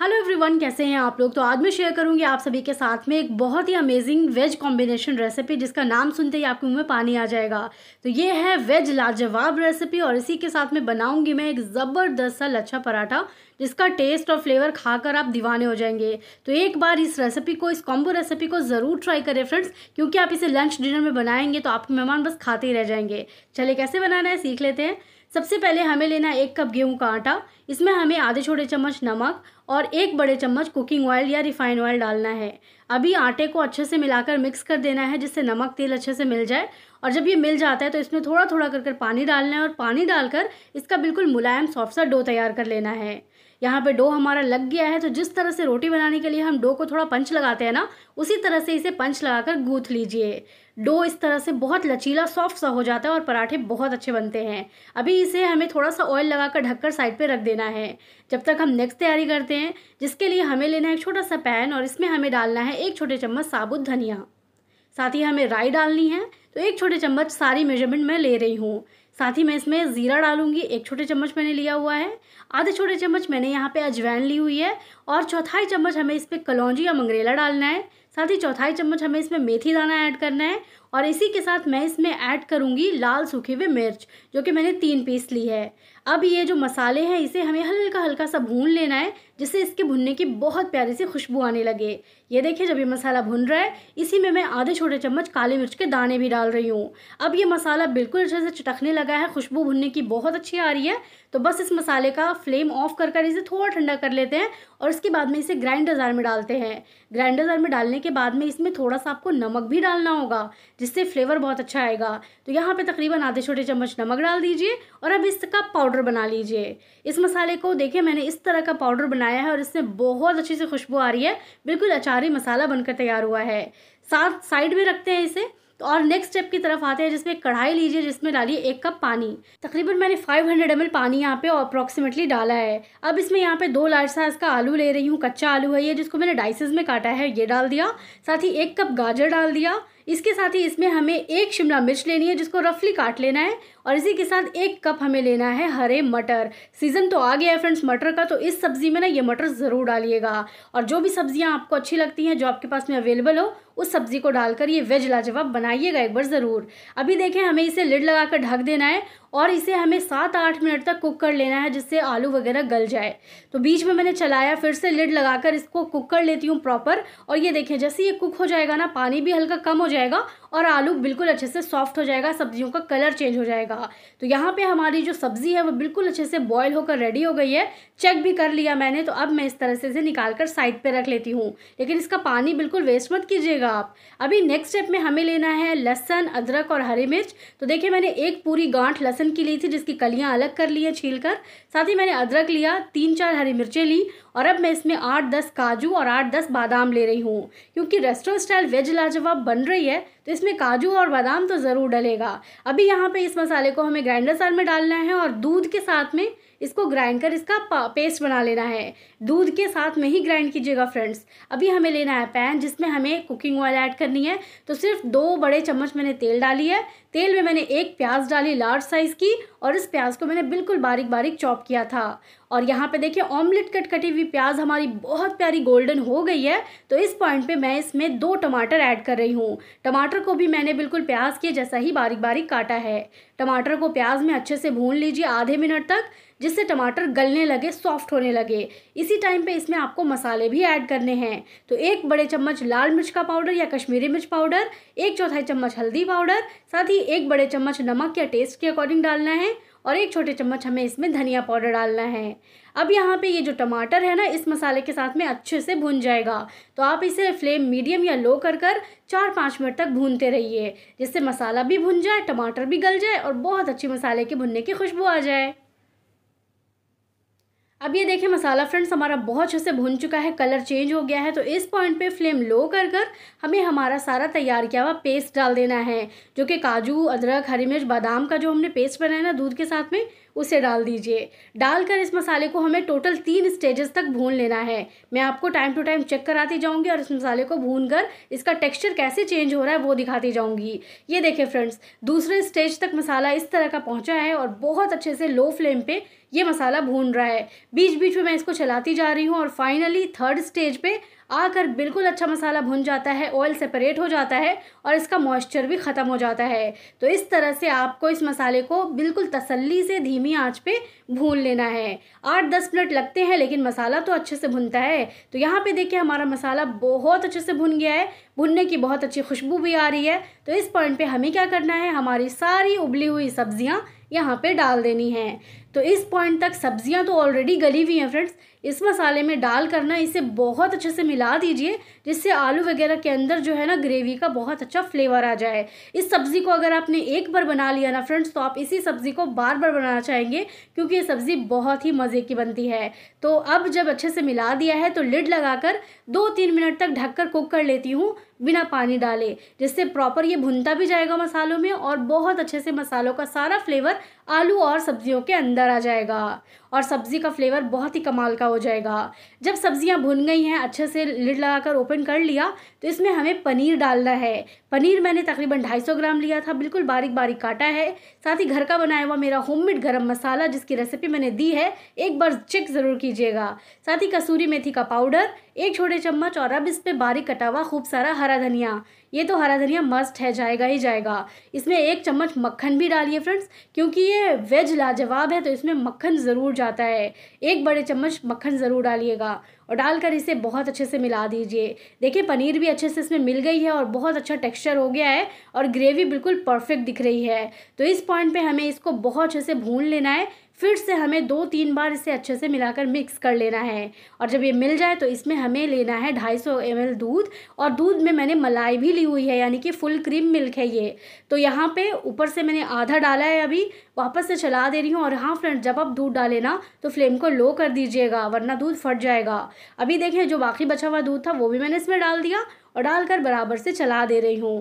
hello everyone कैसे हैं आप लोग तो आज मैं शेयर करूंगी आप सभी के साथ में एक बहुत ही अमेजिंग वेज कॉम्बिनेशन रेसिपी जिसका नाम सुनते ही आपके मुंह में पानी आ जाएगा तो ये है वेज लाजवाब रेसिपी और इसी के साथ में बनाऊंगी मैं एक ज़बरदस्त सा लच्छा पराठा जिसका टेस्ट और फ्लेवर खाकर आप दीवाने हो जाएंगे तो एक बार इस रेसिपी को इस कॉम्बो रेसिपी को ज़रूर ट्राई करें फ्रेंड्स क्योंकि आप इसे लंच डिनर में बनाएंगे तो आपके मेहमान बस खाते ही रह जाएंगे चले कैसे बनाना है सीख लेते हैं सबसे पहले हमें लेना है एक कप गेहूं का आटा इसमें हमें आधे छोटे चम्मच नमक और एक बड़े चम्मच कुकिंग ऑयल या रिफाइन ऑयल डालना है अभी आटे को अच्छे से मिलाकर मिक्स कर देना है जिससे नमक तेल अच्छे से मिल जाए और जब ये मिल जाता है तो इसमें थोड़ा थोड़ा कर कर पानी डालना है और पानी डालकर इसका बिल्कुल मुलायम सॉफ्ट सा डो तैयार कर लेना है यहाँ पे डो हमारा लग गया है तो जिस तरह से रोटी बनाने के लिए हम डो को थोड़ा पंच लगाते हैं ना उसी तरह से इसे पंच लगाकर गूँथ लीजिए डो इस तरह से बहुत लचीला सॉफ्ट सा हो जाता है और पराठे बहुत अच्छे बनते हैं अभी इसे हमें थोड़ा सा ऑयल लगाकर ढककर साइड पे रख देना है जब तक हम नेक्स्ट तैयारी करते हैं जिसके लिए हमें लेना है एक छोटा सा पैन और इसमें हमें डालना है एक छोटे चम्मच साबुत धनिया साथ ही हमें राई डालनी है तो एक छोटे चम्मच सारी मेजरमेंट मैं ले रही हूँ साथ ही मैं इसमें ज़ीरा डालूंगी एक छोटे चम्मच मैंने लिया हुआ है आधे छोटे चम्मच मैंने यहाँ पे अजवैन ली हुई है और चौथाई चम्मच हमें इस पर कलौजी या मंगरेला डालना है साथ ही चौथाई चम्मच हमें इसमें मेथी दाना ऐड करना है और इसी के साथ मैं इसमें ऐड करूँगी लाल सूखी हुई मिर्च जो कि मैंने तीन पीस ली है अब ये जो मसाले हैं इसे हमें हल्का हल्का सा भून लेना है जिससे इसके भुनने की बहुत प्यारी सी खुशबू आने लगे ये देखिए जब ये मसाला भुन रहा है इसी में मैं आधे छोटे चम्मच काले मिर्च के दाने भी डाल रही हूँ अब ये मसाला बिल्कुल अच्छे से चटकने लगा है खुशबू भुनने की बहुत अच्छी आ रही है तो बस इस मसाले का फ्लेम ऑफ कर कर इसे थोड़ा ठंडा कर लेते हैं और इसके बाद में इसे ग्राइंडर जार में डालते हैं ग्राइंडर जार में डालने के बाद में इसमें थोड़ा सा आपको नमक भी डालना होगा जिससे फ्लेवर बहुत अच्छा आएगा तो यहाँ पे तकरीबन आधे छोटे चम्मच नमक डाल दीजिए और अब इसका पाउडर बना लीजिए इस मसाले को देखिए मैंने इस तरह का पाउडर बनाया है और इसमें बहुत अच्छी से खुशबू आ रही है बिल्कुल अचारी मसाला बनकर तैयार हुआ है साथ साइड में रखते हैं इसे तो और नेक्स्ट स्टेप की तरफ आते हैं जिसमें कढ़ाई लीजिए जिसमें डालिए एक कप पानी तकरीबन मैंने 500 हंड्रेड पानी यहाँ पे अप्रॉक्सीमेटली डाला है अब इसमें यहाँ पे दो लार्ज साइज का आलू ले रही हूँ कच्चा आलू है ये जिसको मैंने डाइसेस में काटा है ये डाल दिया साथ ही एक कप गाजर डाल दिया इसके साथ ही इसमें हमें एक शिमला मिर्च लेनी है जिसको रफली काट लेना है और इसी के साथ एक कप हमें लेना है हरे मटर सीज़न तो आ गया है फ्रेंड्स मटर का तो इस सब्ज़ी में ना ये मटर ज़रूर डालिएगा और जो भी सब्ज़ियाँ आपको अच्छी लगती हैं जो आपके पास में अवेलेबल हो उस सब्ज़ी को डालकर ये वेज लाजवाब बनाइएगा एक बार ज़रूर अभी देखें हमें इसे लिड लगाकर ढक देना है और इसे हमें सात आठ मिनट तक कुक कर लेना है जिससे आलू वगैरह गल जाए तो बीच में मैंने चलाया फिर से लिड लगाकर इसको कुक कर लेती हूँ प्रॉपर और ये देखें जैसे ये कुक हो जाएगा ना पानी भी हल्का कम हो जाएगा और आलू बिल्कुल अच्छे से सॉफ्ट हो जाएगा सब्जियों का कलर चेंज हो जाएगा तो यहाँ पे हमारी जो सब्ज़ी है वो बिल्कुल अच्छे से बॉयल होकर रेडी हो गई है चेक भी कर लिया मैंने तो अब मैं इस तरह से इसे निकाल कर साइड पर रख लेती हूँ लेकिन इसका पानी बिल्कुल वेस्ट मत कीजिएगा आप अभी नेक्स्ट स्टेप में हमें लेना है लहसन अदरक और हरी मिर्च तो देखिए मैंने एक पूरी गांठ लहसन की ली थी जिसकी कलियाँ अलग कर ली हैं छील कर साथ ही मैंने अदरक लिया तीन चार हरी मिर्चें ली और अब मैं इसमें आठ दस काजू और आठ दस बादाम ले रही हूँ क्योंकि रेस्टोरेंट स्टाइल वेज लाजवाब बन रही है तो इसमें काजू और बादाम तो ज़रूर डलेगा अभी यहाँ पे इस मसाले को हमें ग्राइंडर साल में डालना है और दूध के साथ में इसको ग्राइंड कर इसका पेस्ट बना लेना है दूध के साथ में ही ग्राइंड कीजिएगा फ्रेंड्स अभी हमें लेना है पैन जिसमें हमें कुकिंग ऑयल ऐड करनी है तो सिर्फ दो बड़े चम्मच मैंने तेल डाली है तेल में मैंने एक प्याज डाली लार्ज साइज़ की और इस प्याज को मैंने बिल्कुल बारीक बारीक चॉप किया था और यहाँ पे देखिए ऑमलेट कट कटी हुई प्याज हमारी बहुत प्यारी गोल्डन हो गई है तो इस पॉइंट पे मैं इसमें दो टमाटर ऐड कर रही हूँ टमाटर को भी मैंने बिल्कुल प्याज के जैसा ही बारीक बारीक काटा है टमाटर को प्याज में अच्छे से भून लीजिए आधे मिनट तक जिससे टमाटर गलने लगे सॉफ्ट होने लगे इसी इसी टाइम पे इसमें आपको मसाले भी ऐड करने हैं तो एक बड़े चम्मच लाल मिर्च का पाउडर या कश्मीरी मिर्च पाउडर एक चौथाई चम्मच हल्दी पाउडर साथ ही एक बड़े चम्मच नमक या टेस्ट के अकॉर्डिंग डालना है और एक छोटे चम्मच हमें इसमें धनिया पाउडर डालना है अब यहाँ पे ये जो टमाटर है ना इस मसाले के साथ में अच्छे से भुन जाएगा तो आप इसे फ्लेम मीडियम या लो कर कर चार पाँच मिनट तक भूनते रहिए जिससे मसाला भी भुन जाए टमाटर भी गल जाए और बहुत अच्छी मसाले के भुनने की खुशबू आ जाए अब ये देखें मसाला फ्रेंड्स हमारा बहुत अच्छे से भुन चुका है कलर चेंज हो गया है तो इस पॉइंट पे फ्लेम लो कर कर हमें हमारा सारा तैयार किया हुआ पेस्ट डाल देना है जो कि काजू अदरक हरी मिर्च बादाम का जो हमने पेस्ट बनाया ना दूध के साथ में उसे डाल दीजिए डालकर इस मसाले को हमें टोटल तीन स्टेजेस तक भून लेना है मैं आपको टाइम टू टाइम चेक कराती जाऊंगी और इस मसाले को भून कर इसका टेक्सचर कैसे चेंज हो रहा है वो दिखाती जाऊंगी ये देखें फ्रेंड्स दूसरे स्टेज तक मसाला इस तरह का पहुंचा है और बहुत अच्छे से लो फ्लेम पे ये मसाला भून रहा है बीच बीच में मैं इसको चलाती जा रही हूँ और फाइनली थर्ड स्टेज पे आकर बिल्कुल अच्छा मसाला भुन जाता है ऑयल सेपरेट हो जाता है और इसका मॉइस्चर भी ख़त्म हो जाता है तो इस तरह से आपको इस मसाले को बिल्कुल तसल्ली से धीमी आंच पे भून लेना है आठ दस मिनट लगते हैं लेकिन मसाला तो अच्छे से भुनता है तो यहाँ पे देखिए हमारा मसाला बहुत अच्छे से भुन गया है भुनने की बहुत अच्छी खुशबू भी आ रही है तो इस पॉइंट पर हमें क्या करना है हमारी सारी उबली हुई सब्ज़ियाँ यहाँ पर डाल देनी है तो इस पॉइंट तक सब्जियां तो ऑलरेडी गली हुई हैं फ्रेंड्स इस मसाले में डाल करना इसे बहुत अच्छे से मिला दीजिए जिससे आलू वगैरह के अंदर जो है ना ग्रेवी का बहुत अच्छा फ्लेवर आ जाए इस सब्ज़ी को अगर आपने एक बार बना लिया ना फ्रेंड्स तो आप इसी सब्ज़ी को बार बार बनाना चाहेंगे क्योंकि ये सब्ज़ी बहुत ही मज़े की बनती है तो अब जब अच्छे से मिला दिया है तो लिड लगा कर दो तीन मिनट तक कर कुक कर लेती हूँ बिना पानी डाले जिससे प्रॉपर ये भुनता भी जाएगा मसालों में और बहुत अच्छे से मसालों का सारा फ्लेवर आलू और सब्जियों के अंदर आ जाएगा और सब्ज़ी का फ्लेवर बहुत ही कमाल का हो जाएगा जब सब्ज़ियाँ भुन गई हैं अच्छे से लिड लगाकर ओपन कर लिया तो इसमें हमें पनीर डालना है पनीर मैंने तकरीबन 250 ग्राम लिया था बिल्कुल बारीक बारीक काटा है साथ ही घर का बनाया हुआ मेरा होममेड गरम मसाला जिसकी रेसिपी मैंने दी है एक बार चेक ज़रूर कीजिएगा साथ ही कसूरी मेथी का पाउडर एक छोटे चम्मच और अब इस पर बारीक कटा हुआ खूब सारा हरा धनिया ये तो हरा धनिया मस्ट है जाएगा ही जाएगा इसमें एक चम्मच मक्खन भी डालिए फ्रेंड्स क्योंकि ये वेज लाजवाब है तो इसमें मक्खन ज़रूर जाता है एक बड़े चम्मच मक्खन ज़रूर डालिएगा और डालकर इसे बहुत अच्छे से मिला दीजिए देखिए पनीर भी अच्छे से इसमें मिल गई है और बहुत अच्छा टेक्सचर हो गया है और ग्रेवी बिल्कुल परफेक्ट दिख रही है तो इस पॉइंट पे हमें इसको बहुत अच्छे से भून लेना है फिर से हमें दो तीन बार इसे अच्छे से मिलाकर मिक्स कर लेना है और जब ये मिल जाए तो इसमें हमें लेना है ढाई सौ दूध और दूध में मैंने मलाई भी ली हुई है यानी कि फुल क्रीम मिल्क है ये तो यहाँ पे ऊपर से मैंने आधा डाला है अभी वापस से चला दे रही हूँ और हाँ फ्रेंड जब आप दूध डालें ना तो फ्लेम को लो कर दीजिएगा वरना दूध फट जाएगा अभी देखें जो बाकी बचा हुआ दूध था वो भी मैंने इसमें डाल दिया और डालकर बराबर से चला दे रही हूँ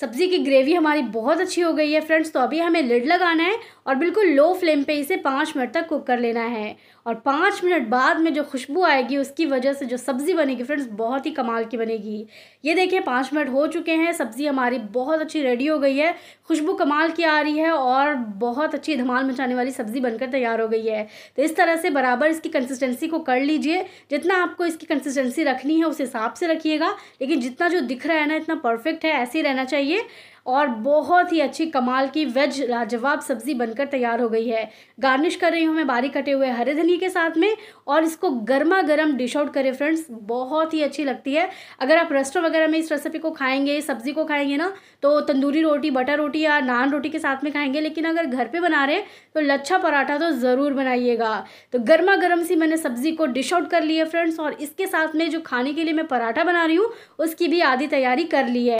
सब्ज़ी की ग्रेवी हमारी बहुत अच्छी हो गई है फ्रेंड्स तो अभी हमें लिड लगाना है और बिल्कुल लो फ्लेम पे इसे पाँच मिनट तक कुक कर लेना है और पाँच मिनट बाद में जो खुशबू आएगी उसकी वजह से जो सब्ज़ी बनेगी फ्रेंड्स बहुत ही कमाल की बनेगी ये देखिए पाँच मिनट हो चुके हैं सब्ज़ी हमारी बहुत अच्छी रेडी हो गई है खुशबू कमाल की आ रही है और बहुत अच्छी धमाल मचाने वाली सब्ज़ी बनकर तैयार हो गई है तो इस तरह से बराबर इसकी कंसिस्टेंसी को कर लीजिए जितना आपको इसकी कंसिस्टेंसी रखनी है उस हिसाब से रखिएगा लेकिन जितना जो दिख रहा है ना इतना परफेक्ट है ऐसे ही रहना चाहिए चाहिए और बहुत ही अच्छी कमाल की वेज लाजवाब सब्ज़ी बनकर तैयार हो गई है गार्निश कर रही हूँ मैं बारीक कटे हुए हरे धनी के साथ में और इसको गर्मा गर्म डिश आउट करें फ्रेंड्स बहुत ही अच्छी लगती है अगर आप रेस्टोरेंट वगैरह में इस रेसिपी को खाएंगे सब्ज़ी को खाएंगे ना तो तंदूरी रोटी बटर रोटी या नान रोटी के साथ में खाएंगे लेकिन अगर घर पर बना रहे तो लच्छा पराठा तो ज़रूर बनाइएगा तो गर्मा गर्म सी मैंने सब्ज़ी को डिश आउट कर ली है फ्रेंड्स और इसके साथ में जो खाने के लिए मैं पराठा बना रही हूँ उसकी भी आधी तैयारी कर ली है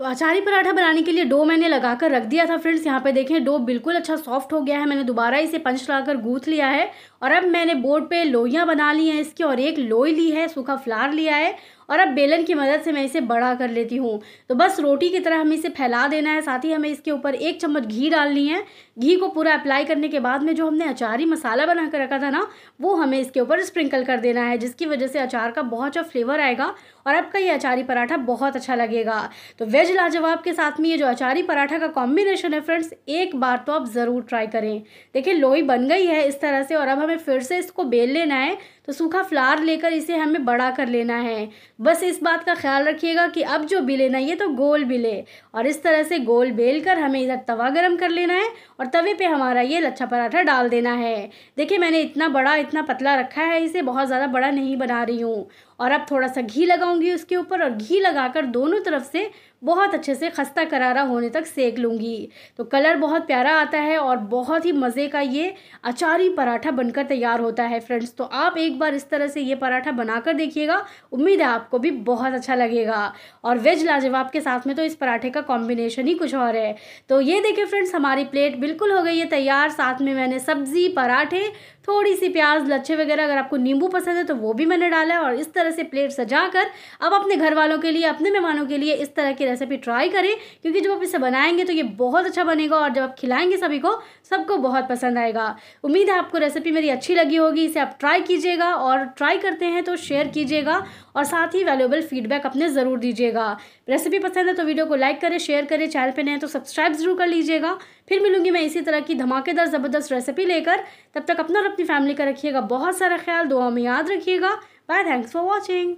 तो अचारी पराठा बनाने के लिए डो मैंने लगा कर रख दिया था फ्रेंड्स यहाँ पे देखें डो बिल्कुल अच्छा सॉफ्ट हो गया है मैंने दोबारा इसे पंच लगाकर गूथ लिया है और अब मैंने बोर्ड पे लोइयाँ बना ली हैं इसकी और एक लोई ली है सूखा फ्लार लिया है और अब बेलन की मदद से मैं इसे बड़ा कर लेती हूँ तो बस रोटी की तरह हमें इसे फैला देना है साथ ही हमें इसके ऊपर एक चम्मच घी डालनी है घी को पूरा अप्लाई करने के बाद में जो हमने अचारी मसाला बना कर रखा था ना वो हमें इसके ऊपर स्प्रिंकल कर देना है जिसकी वजह से अचार का बहुत अच्छा फ्लेवर आएगा और आपका ये अचारी पराठा बहुत अच्छा लगेगा तो वेज लाजवाब के साथ में ये जो अचारी पराठा का कॉम्बिनेशन है फ्रेंड्स एक बार तो आप ज़रूर ट्राई करें देखिए लोई बन गई है इस तरह से और अब हमें फिर से इसको बेल लेना है तो सूखा फ्लार लेकर इसे हमें बड़ा कर लेना है बस इस बात का ख्याल रखिएगा कि अब जो ना ये तो गोल बिले और इस तरह से गोल बेल कर हमें इधर तवा गर्म कर लेना है और तवे पे हमारा ये लच्छा पराठा डाल देना है देखिए मैंने इतना बड़ा इतना पतला रखा है इसे बहुत ज़्यादा बड़ा नहीं बना रही हूँ और अब थोड़ा सा घी लगाऊंगी उसके ऊपर और घी लगाकर दोनों तरफ से बहुत अच्छे से खस्ता करारा होने तक सेक लूँगी तो कलर बहुत प्यारा आता है और बहुत ही मज़े का ये अचारी पराठा बनकर तैयार होता है फ्रेंड्स तो आप एक बार इस तरह से ये पराठा बनाकर देखिएगा उम्मीद है आपको भी बहुत अच्छा लगेगा और वेज लाजवाब के साथ में तो इस पराठे का कॉम्बिनेशन ही कुछ और है तो ये देखिए फ्रेंड्स हमारी प्लेट बिल्कुल हो गई है तैयार साथ में मैंने सब्ज़ी पराठे थोड़ी सी प्याज लच्छे वगैरह अगर आपको नींबू पसंद है तो वो भी मैंने डाला है और इस तरह से प्लेट सजा कर अब अपने घर वालों के लिए अपने मेहमानों के लिए इस तरह की रेसिपी ट्राई करें क्योंकि जब आप इसे बनाएंगे तो ये बहुत अच्छा बनेगा और जब आप खिलाएंगे सभी को सबको बहुत पसंद आएगा उम्मीद है आपको रेसिपी मेरी अच्छी लगी होगी इसे आप ट्राई कीजिएगा और ट्राई करते हैं तो शेयर कीजिएगा और साथ ही वैल्यूबल फीडबैक अपने ज़रूर दीजिएगा रेसिपी पसंद है तो वीडियो को लाइक करें शेयर करें चैनल पर नए तो सब्सक्राइब जरूर कर लीजिएगा फिर मिलूंगी मैं इसी तरह की धमाकेदार ज़बरदस्त रेसिपी लेकर तब तक अपना अपनी फैमिली का रखिएगा बहुत सारा ख्याल दुआ में याद रखिएगा बाय थैंक्स फॉर वॉचिंग